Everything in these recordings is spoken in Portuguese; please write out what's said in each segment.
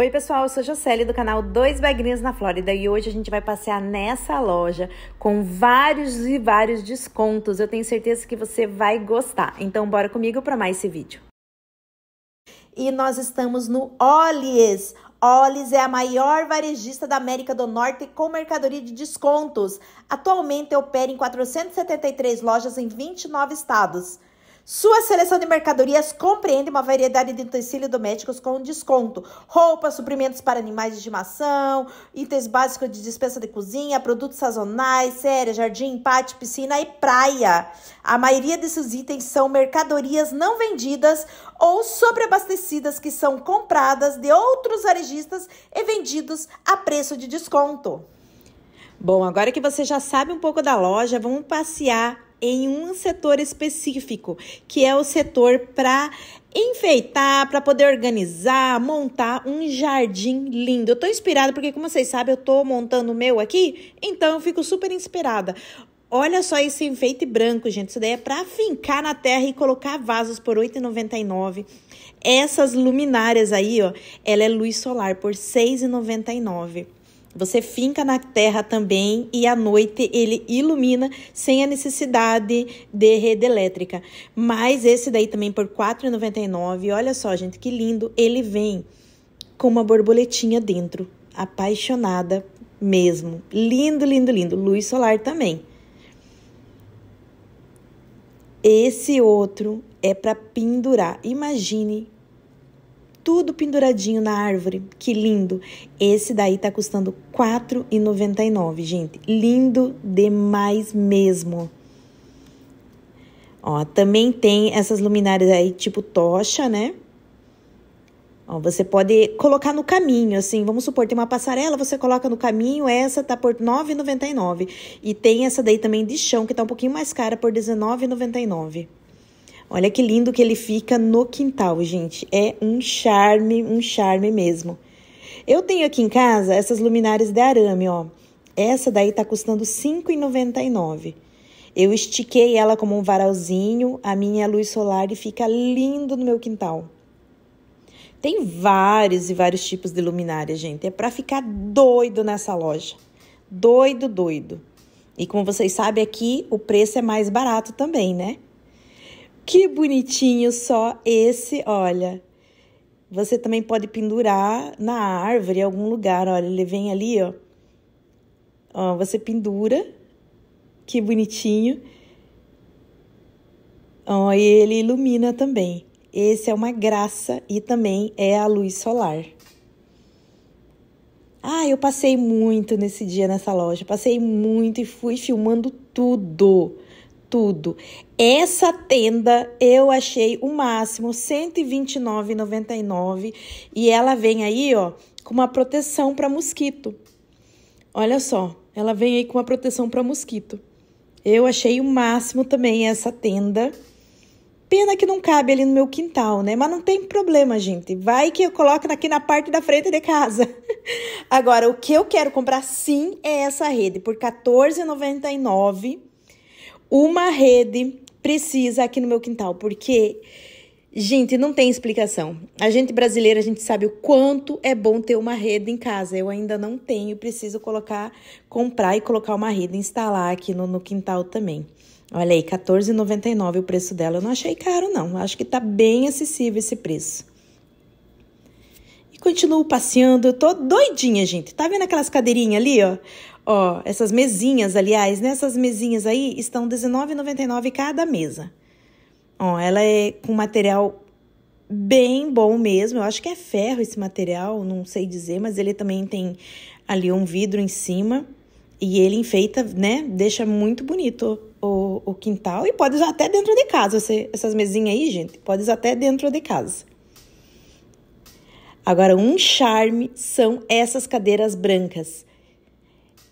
Oi, pessoal, eu sou Jocely do canal Dois Bagrinhos na Flórida e hoje a gente vai passear nessa loja com vários e vários descontos. Eu tenho certeza que você vai gostar. Então, bora comigo para mais esse vídeo. E nós estamos no Olies. Olies é a maior varejista da América do Norte com mercadoria de descontos. Atualmente opera em 473 lojas em 29 estados. Sua seleção de mercadorias compreende uma variedade de utensílios domésticos com desconto: roupas, suprimentos para animais de estimação, itens básicos de dispensa de cozinha, produtos sazonais, séries, jardim, pátio, piscina e praia. A maioria desses itens são mercadorias não vendidas ou sobreabastecidas que são compradas de outros varejistas e vendidos a preço de desconto. Bom, agora que você já sabe um pouco da loja, vamos passear em um setor específico, que é o setor para enfeitar, para poder organizar, montar um jardim lindo. Eu tô inspirada porque como vocês sabem, eu tô montando o meu aqui, então eu fico super inspirada. Olha só esse enfeite branco, gente. Isso daí é para fincar na terra e colocar vasos por R$ 8,99. Essas luminárias aí, ó, ela é luz solar por R$ 6,99. Você finca na terra também e à noite ele ilumina sem a necessidade de rede elétrica. Mas esse daí também por R$ 4,99. Olha só, gente, que lindo. Ele vem com uma borboletinha dentro. Apaixonada mesmo. Lindo, lindo, lindo. Luz solar também. Esse outro é para pendurar. Imagine tudo penduradinho na árvore. Que lindo! Esse daí tá custando R$ 4,99, gente. Lindo demais mesmo. Ó, também tem essas luminárias aí, tipo tocha, né? Ó, você pode colocar no caminho, assim, vamos supor, tem uma passarela, você coloca no caminho, essa tá por R$ 9,99. E tem essa daí também de chão, que tá um pouquinho mais cara, por R$ 19,99. Olha que lindo que ele fica no quintal, gente. É um charme, um charme mesmo. Eu tenho aqui em casa essas luminárias de arame, ó. Essa daí tá custando R$ 5,99. Eu estiquei ela como um varalzinho, a minha é luz solar e fica lindo no meu quintal. Tem vários e vários tipos de luminária, gente. É para ficar doido nessa loja. Doido, doido. E como vocês sabem aqui, o preço é mais barato também, né? Que bonitinho só esse, olha. Você também pode pendurar na árvore, em algum lugar, olha, ele vem ali, ó. Ó, você pendura. Que bonitinho. Ó, e ele ilumina também. Esse é uma graça e também é a luz solar. Ah, eu passei muito nesse dia nessa loja, passei muito e fui filmando tudo tudo. Essa tenda eu achei o máximo, R$ 129,99. E ela vem aí, ó, com uma proteção para mosquito. Olha só, ela vem aí com uma proteção para mosquito. Eu achei o máximo também essa tenda. Pena que não cabe ali no meu quintal, né? Mas não tem problema, gente. Vai que eu coloco aqui na parte da frente de casa. Agora, o que eu quero comprar sim é essa rede por R$14,99 uma rede precisa aqui no meu quintal, porque gente, não tem explicação. A gente brasileira, a gente sabe o quanto é bom ter uma rede em casa. Eu ainda não tenho, preciso colocar, comprar e colocar uma rede instalar aqui no, no quintal também. Olha aí, 14,99 o preço dela. Eu não achei caro não. Acho que tá bem acessível esse preço. E continuo passeando. Eu tô doidinha, gente. Tá vendo aquelas cadeirinhas ali, ó? Ó, essas mesinhas, aliás, nessas né, mesinhas aí estão R$19,99 cada mesa. Ó, ela é com material bem bom mesmo. Eu acho que é ferro esse material, não sei dizer, mas ele também tem ali um vidro em cima e ele enfeita, né? Deixa muito bonito o, o quintal e pode usar até dentro de casa. Você, essas mesinhas aí, gente, pode usar até dentro de casa. Agora, um charme são essas cadeiras brancas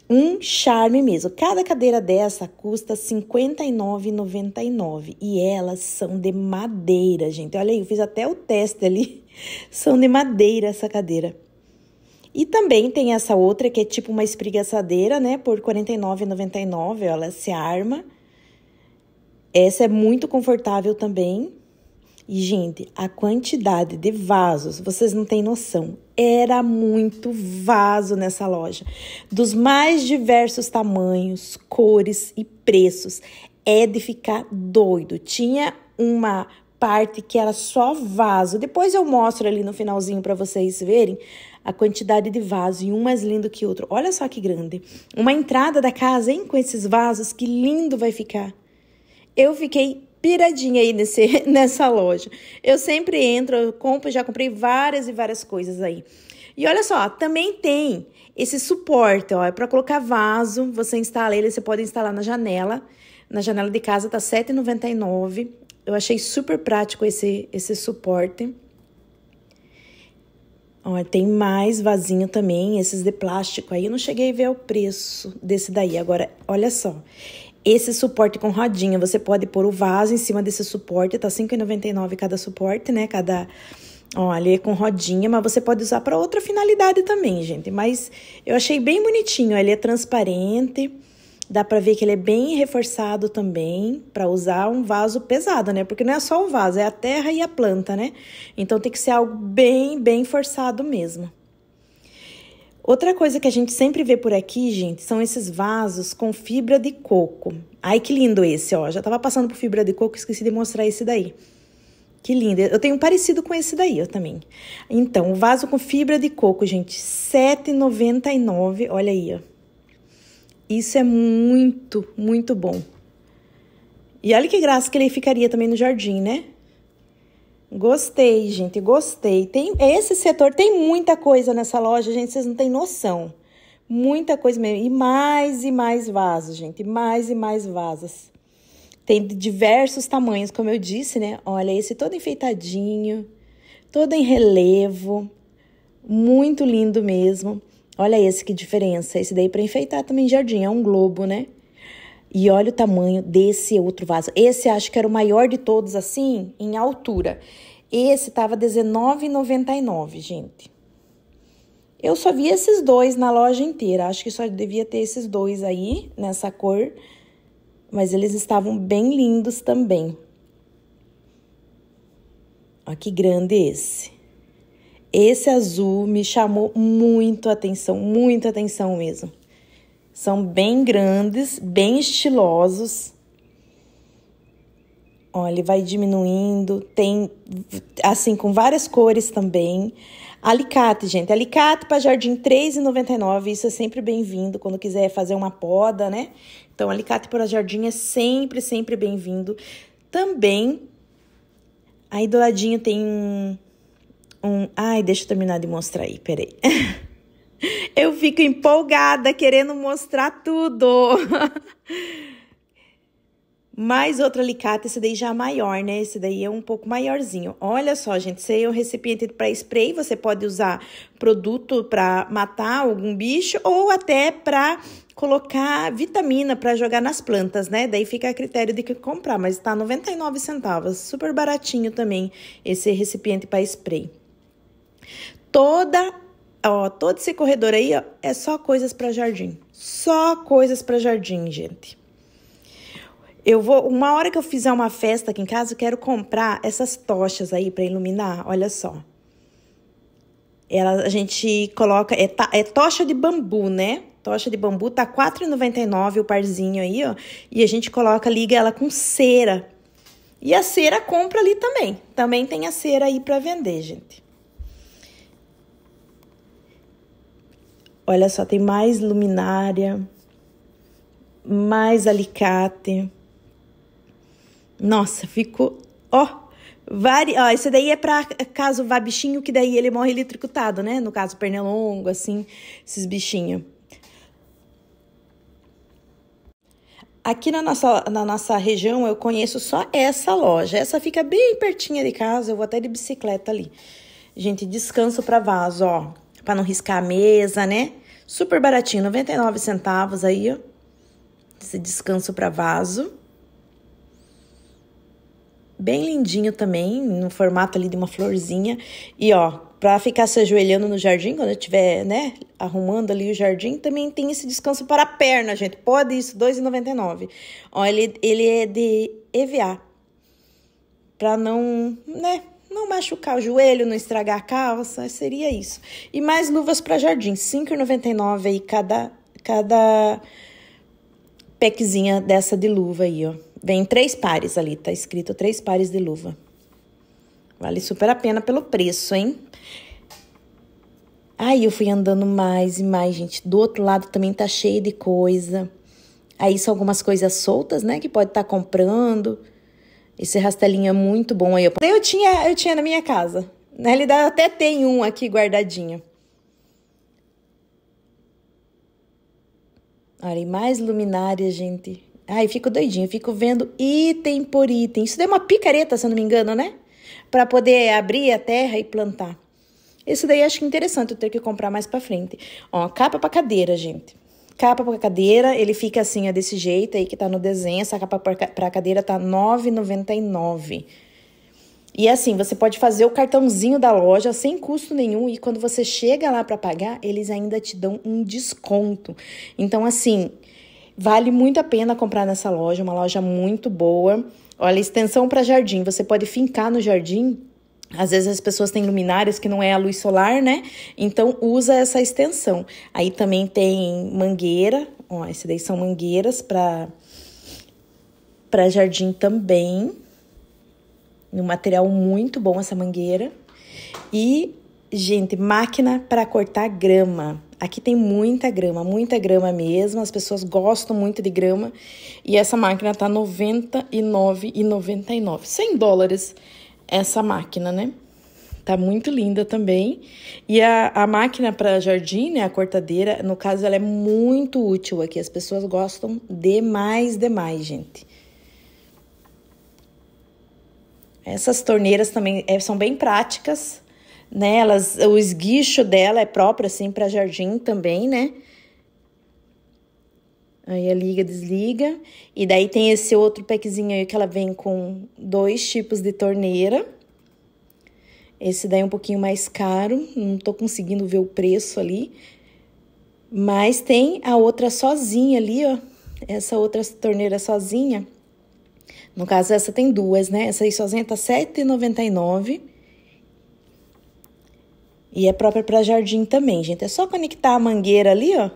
um charme mesmo. Cada cadeira dessa custa R$ 59,99 e elas são de madeira, gente. Olha aí, eu fiz até o teste ali. São de madeira essa cadeira. E também tem essa outra que é tipo uma espreguiçadeira, né? Por R$ 49,99, ela se arma. Essa é muito confortável também. E, gente, a quantidade de vasos, vocês não têm noção. Era muito vaso nessa loja. Dos mais diversos tamanhos, cores e preços. É de ficar doido. Tinha uma parte que era só vaso. Depois eu mostro ali no finalzinho para vocês verem a quantidade de vaso e um mais lindo que o outro. Olha só que grande. Uma entrada da casa, hein, com esses vasos, que lindo vai ficar. Eu fiquei piradinha aí nesse, nessa loja. Eu sempre entro, eu compro, já comprei várias e várias coisas aí. E olha só, também tem esse suporte, ó, é para colocar vaso, você instala ele, você pode instalar na janela. Na janela de casa tá R$ 7,99. Eu achei super prático esse, esse suporte. Ó, tem mais vasinho também, esses de plástico aí. Eu não cheguei a ver o preço desse daí. Agora, olha só esse suporte com rodinha. Você pode pôr o vaso em cima desse suporte, tá R$ 5,99 cada suporte, né? Cada. Ó, ali é com rodinha, mas você pode usar para outra finalidade também, gente. Mas eu achei bem bonitinho. Ele é transparente, dá para ver que ele é bem reforçado também para usar um vaso pesado, né? Porque não é só o vaso, é a terra e a planta, né? Então tem que ser algo bem, bem forçado mesmo. Outra coisa que a gente sempre vê por aqui, gente, são esses vasos com fibra de coco. Ai, que lindo esse, ó. Já tava passando por fibra de coco, e esqueci de mostrar esse daí. Que lindo. Eu tenho um parecido com esse daí, eu também. Então, o vaso com fibra de coco, gente, 7,99. Olha aí, ó. Isso é muito, muito bom. E olha que graça que ele ficaria também no jardim, né? Gostei, gente, gostei. Tem esse setor tem muita coisa nessa loja, gente, vocês não têm noção. Muita coisa mesmo, e mais e mais vasos, gente, mais e mais vasas. Tem diversos tamanhos, como eu disse, né? Olha esse todo enfeitadinho, todo em relevo. Muito lindo mesmo. Olha esse que diferença. Esse daí para enfeitar também jardim, é um globo, né? E olha o tamanho desse outro vaso. Esse acho que era o maior de todos, assim, em altura. Esse tava R$19,99, gente. Eu só vi esses dois na loja inteira. Acho que só devia ter esses dois aí, nessa cor. Mas eles estavam bem lindos também. Olha que grande esse. Esse azul me chamou muito atenção, muita atenção mesmo. São bem grandes, bem estilosos. Olha, ele vai diminuindo, tem assim com várias cores também. Alicate, gente, alicate para jardim R$ 3,99, isso é sempre bem-vindo quando quiser fazer uma poda, né? Então, alicate para jardim é sempre, sempre bem-vindo. Também aí do ladinho tem um, um, ai, deixa eu terminar de mostrar aí, peraí. Eu fico empolgada querendo mostrar tudo. Mais outro alicate, esse daí já é maior, né? Esse daí é um pouco maiorzinho. Olha só, gente, esse aí é um recipiente para spray, você pode usar produto para matar algum bicho ou até para colocar vitamina para jogar nas plantas, né? Daí fica a critério de que comprar, mas tá 99 centavos, super baratinho também esse recipiente para spray. Toda Ó, todo esse corredor aí ó, é só coisas para jardim. Só coisas para jardim, gente. Eu vou, uma hora que eu fizer uma festa aqui em casa, eu quero comprar essas tochas aí para iluminar. Olha só. Ela, a gente coloca, é, é tocha de bambu, né? Tocha de bambu tá R$ 4,99 o parzinho aí, ó. E a gente coloca, liga ela com cera. E a cera compra ali também. Também tem a cera aí para vender, gente. Olha só, tem mais luminária, mais alicate. Nossa, ficou. Ó, oh, vari... ó, oh, esse daí é para caso vá bichinho, que daí ele morre eletricutado, né? No caso, pernilongo, assim, esses bichinhos. Aqui na nossa, na nossa região eu conheço só essa loja. Essa fica bem pertinha de casa, eu vou até de bicicleta ali. Gente, descanso para vaso, ó para não riscar a mesa, né? Super baratinho, 99 centavos aí, ó. Esse descanso para vaso. Bem lindinho também, no formato ali de uma florzinha. E ó, para ficar se ajoelhando no jardim, quando eu estiver, né, arrumando ali o jardim, também tem esse descanso para a perna, gente. Pode isso, R$ 2,99. Ó, ele, ele é de EVA. Para não, né, não machucar o joelho, não estragar a calça, seria isso. E mais luvas para jardim, R$ 5,99 aí cada, cada packzinha dessa de luva aí, ó. Vem três pares ali, tá escrito três pares de luva. Vale super a pena pelo preço, hein? Aí eu fui andando mais e mais, gente. Do outro lado também tá cheio de coisa. Aí são algumas coisas soltas, né? Que pode estar tá comprando. Esse rastelinho é muito bom aí. Eu tinha, eu tinha na minha casa. Na realidade, até tem um aqui guardadinho. Olha, e mais luminárias, gente. Ai, fico doidinho, fico vendo item por item. Isso daí é uma picareta, se eu não me engano, né? Para poder abrir a terra e plantar. Isso daí acho interessante eu ter que comprar mais para frente. Ó, capa para cadeira, gente. Capa para cadeira, ele fica assim, desse jeito aí que tá no desenho. Essa capa para cadeira tá R$ 9,99. E assim, você pode fazer o cartãozinho da loja sem custo nenhum e quando você chega lá para pagar, eles ainda te dão um desconto. Então, assim, vale muito a pena comprar nessa loja, uma loja muito boa. Olha, extensão para jardim, você pode fincar no jardim às vezes as pessoas têm luminárias que não é a luz solar, né? Então usa essa extensão. Aí também tem mangueira, ó, esse daí são mangueiras para para jardim também. Um material muito bom essa mangueira. E gente, máquina para cortar grama. Aqui tem muita grama, muita grama mesmo. As pessoas gostam muito de grama. E essa máquina tá R$ 99,99. 100 dólares essa máquina, né? Tá muito linda também. E a, a máquina para jardim, né, a cortadeira, no caso, ela é muito útil aqui. As pessoas gostam demais, demais, gente. Essas torneiras também é, são bem práticas, né? Elas, o esguicho dela é próprio, assim, para jardim também, né? Aí a liga, desliga. E daí tem esse outro packzinho aí que ela vem com dois tipos de torneira. Esse daí é um pouquinho mais caro, não tô conseguindo ver o preço ali. Mas tem a outra sozinha ali, ó. Essa outra torneira sozinha. No caso, essa tem duas, né? Essa aí sozinha tá R$7,99. E é própria para jardim também, gente. É só conectar a mangueira ali, ó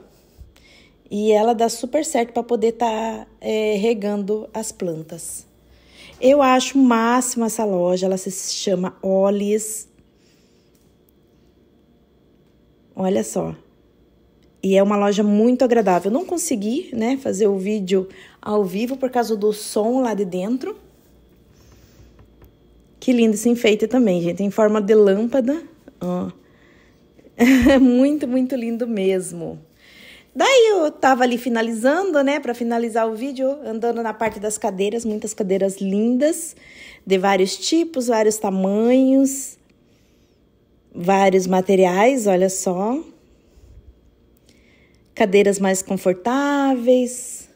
e ela dá super certo para poder estar tá, é, regando as plantas. Eu acho máximo essa loja, ela se chama Olis. Olha só. E é uma loja muito agradável. Eu não consegui, né, fazer o vídeo ao vivo por causa do som lá de dentro. Que lindo esse enfeite também, gente. Em forma de lâmpada, ó. É muito, muito lindo mesmo. Daí eu tava ali finalizando, né, para finalizar o vídeo, andando na parte das cadeiras, muitas cadeiras lindas, de vários tipos, vários tamanhos, vários materiais, olha só. Cadeiras mais confortáveis.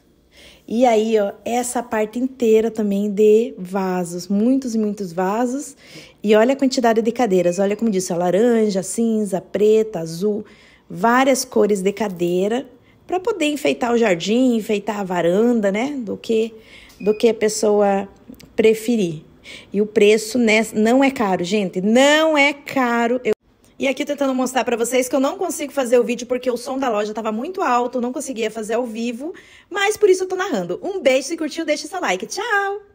E aí, ó, essa parte inteira também de vasos, muitos e muitos vasos. E olha a quantidade de cadeiras, olha como disse, a laranja, cinza, preta, azul, várias cores de cadeira para poder enfeitar o jardim, enfeitar a varanda, né? Do que do que a pessoa preferir. E o preço né, não é caro, gente, não é caro. Eu... E aqui tentando mostrar para vocês que eu não consigo fazer o vídeo porque o som da loja estava muito alto, não conseguia fazer ao vivo, mas por isso eu tô narrando. Um beijo, se curtiu, deixa seu like. Tchau!